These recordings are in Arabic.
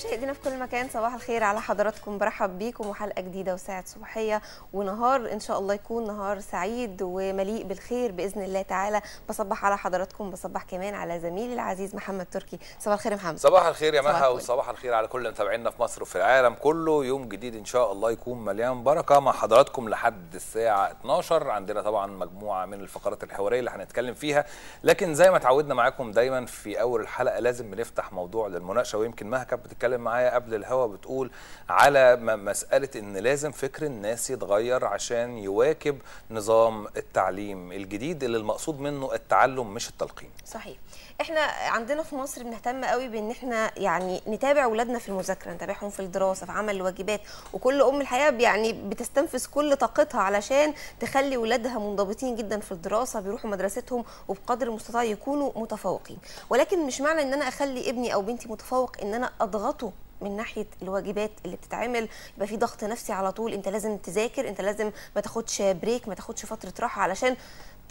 مشاهدينا في كل مكان صباح الخير على حضراتكم برحب بيكم وحلقه جديده وساعه صباحيه ونهار ان شاء الله يكون نهار سعيد ومليء بالخير باذن الله تعالى بصبح على حضراتكم بصبح كمان على زميلي العزيز محمد تركي صباح الخير يا محمد صباح الخير يا مها وصباح الخير على كل متابعينا في مصر وفي العالم كله يوم جديد ان شاء الله يكون مليان بركه مع حضراتكم لحد الساعه 12 عندنا طبعا مجموعه من الفقرات الحواريه اللي هنتكلم فيها لكن زي ما اتعودنا معاكم دايما في اول الحلقه لازم بنفتح موضوع للمناقشه ويمكن مها كانت بتتكلم بتتكلم معايا قبل الهوا بتقول على مساله ان لازم فكر الناس يتغير عشان يواكب نظام التعليم الجديد اللي المقصود منه التعلم مش التلقين صحيح احنا عندنا في مصر بنهتم قوي بان احنا يعني نتابع اولادنا في المذاكره نتابعهم في الدراسه في عمل الواجبات وكل ام الحقيقه يعني بتستنفذ كل طاقتها علشان تخلي اولادها منضبطين جدا في الدراسه بيروحوا مدرستهم وبقدر المستطاع يكونوا متفوقين ولكن مش معنى ان انا اخلي ابني او بنتي متفوق ان انا اضغط ضغطه من ناحيه الواجبات اللي بتتعمل يبقى في ضغط نفسي على طول انت لازم تذاكر انت لازم ما تاخدش بريك ما تاخدش فتره راحه علشان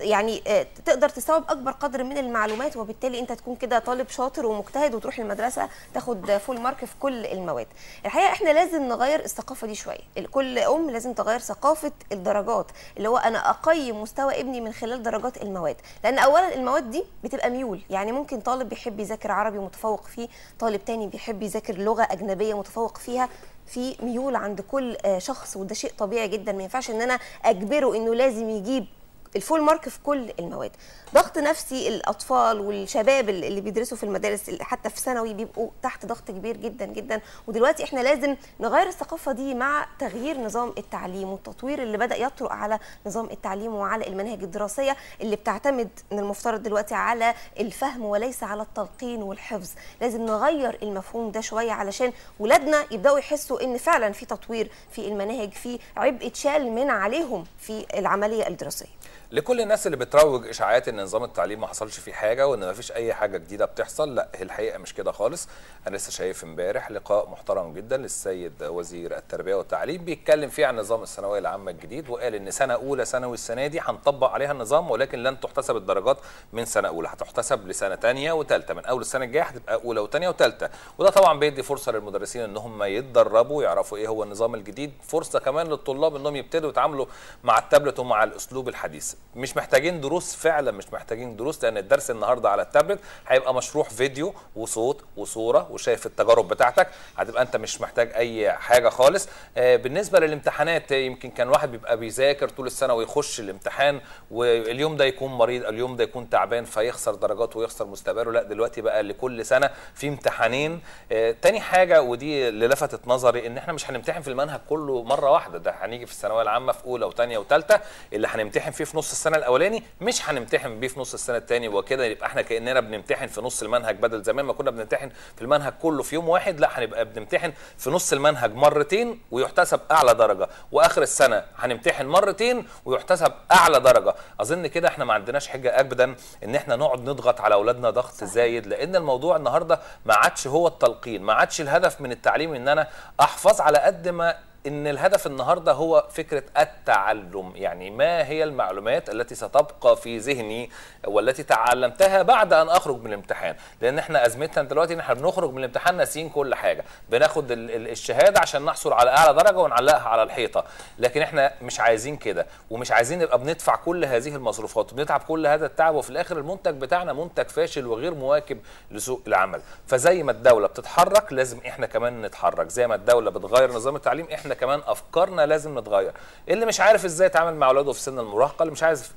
يعني آه، تقدر تستوعب اكبر قدر من المعلومات وبالتالي انت تكون كده طالب شاطر ومجتهد وتروح المدرسه تاخد فول مارك في كل المواد الحقيقه احنا لازم نغير الثقافه دي شويه كل ام لازم تغير ثقافه الدرجات اللي هو انا اقيم مستوى ابني من خلال درجات المواد لان اولا المواد دي بتبقى ميول يعني ممكن طالب بيحب يذاكر عربي متفوق فيه طالب تاني بيحب يذاكر لغه اجنبيه متفوق فيها في ميول عند كل آه، شخص وده شيء طبيعي جدا ما ينفعش ان انا اجبره انه لازم يجيب الفول مارك في كل المواد ضغط نفسي الاطفال والشباب اللي بيدرسوا في المدارس حتى في ثانوي بيبقوا تحت ضغط كبير جدا جدا ودلوقتي احنا لازم نغير الثقافه دي مع تغيير نظام التعليم والتطوير اللي بدا يطرق على نظام التعليم وعلى المناهج الدراسيه اللي بتعتمد من المفترض دلوقتي على الفهم وليس على التلقين والحفظ لازم نغير المفهوم ده شويه علشان ولادنا يبداوا يحسوا ان فعلا في تطوير في المناهج في عبء اتشال من عليهم في العمليه الدراسيه لكل الناس اللي بتروج اشاعات ان نظام التعليم ما حصلش فيه حاجه وان ما فيش اي حاجه جديده بتحصل لا هي الحقيقه مش كده خالص انا لسه شايف امبارح لقاء محترم جدا للسيد وزير التربيه والتعليم بيتكلم فيه عن نظام الثانويه العامه الجديد وقال ان سنه اولى ثانوي السنه دي هنطبق عليها النظام ولكن لن تحتسب الدرجات من سنه اولى هتحتسب لسنه ثانيه وثالثه من اول السنه الجايه هتبقى اولى وثانيه وثالثه وده طبعا بيدي فرصه للمدرسين ان هم يتدربوا يعرفوا ايه هو النظام الجديد فرصه كمان للطلاب انهم يبتدوا يتعاملوا مع التابلت ومع الاسلوب الحديث مش محتاجين دروس فعلا مش محتاجين دروس لان الدرس النهارده على التابلت هيبقى مشروح فيديو وصوت وصوره وشايف التجارب بتاعتك هتبقى انت مش محتاج اي حاجه خالص آه، بالنسبه للامتحانات يمكن كان واحد بيبقى بيذاكر طول السنه ويخش الامتحان واليوم ده يكون مريض اليوم ده يكون تعبان فيخسر درجات ويخسر مستقبله لا دلوقتي بقى لكل سنه في امتحانين آه، تاني حاجه ودي اللي لفتت نظري ان احنا مش هنمتحن في المنهج كله مره واحده ده هنيجي في الثانويه العامه في اولى وثانيه وثالثه اللي هنمتحن فيه في نص نص السنه الاولاني مش هنمتحن بيه في نص السنه الثاني وكده يبقى احنا كاننا بنمتحن في نص المنهج بدل زمان ما كنا بنمتحن في المنهج كله في يوم واحد لا هنبقى بنمتحن في نص المنهج مرتين ويحتسب اعلى درجه واخر السنه هنمتحن مرتين ويحتسب اعلى درجه اظن كده احنا ما عندناش حجه ابدا ان احنا نقعد نضغط على اولادنا ضغط صحيح. زايد لان الموضوع النهارده ما عادش هو التلقين ما عادش الهدف من التعليم ان انا احفظ على قد ما ان الهدف النهارده هو فكره التعلم يعني ما هي المعلومات التي ستبقى في ذهني والتي تعلمتها بعد ان اخرج من الامتحان لان احنا ازمتنا دلوقتي ان احنا بنخرج من الامتحان ناسيين كل حاجه بناخد الشهاده عشان نحصل على اعلى درجه ونعلقها على الحيطه لكن احنا مش عايزين كده ومش عايزين نبقى بندفع كل هذه المصروفات وبنتعب كل هذا التعب وفي الاخر المنتج بتاعنا منتج فاشل وغير مواكب لسوق العمل فزي ما الدوله بتتحرك لازم احنا كمان نتحرك زي ما الدوله بتغير نظام التعليم احنا احنا كمان افكارنا لازم نتغير اللي مش عارف ازاي يتعامل مع اولاده في سن المراهقه اللي مش عارف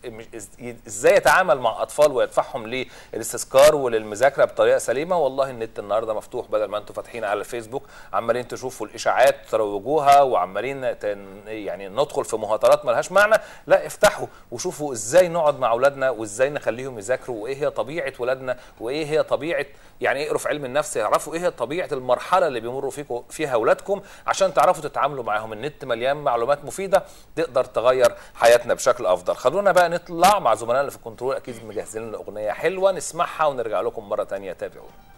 ازاي يتعامل مع اطفال ويدفعهم للاستذكار وللمذاكره بطريقه سليمه والله النت النهارده مفتوح بدل ما انتم فاتحين على الفيسبوك عمالين تشوفوا الاشاعات تروجوها وعمالين يعني ندخل في مهاترات ملهاش معنى لا افتحوا وشوفوا ازاي نقعد مع اولادنا وازاي نخليهم يذاكروا وايه هي طبيعه ولادنا وايه هي طبيعه يعني اقروا في علم النفس يعرفوا ايه هي طبيعه المرحله اللي بيمروا فيكم فيها اولادكم عشان تعرفوا تتعاملوا يتعاملوا معاهم النت مليان معلومات مفيده تقدر تغير حياتنا بشكل افضل خلونا بقى نطلع مع زملائنا في الكنترول اكيد مجهزين لنا اغنيه حلوه نسمعها ونرجع لكم مره ثانيه تابعونا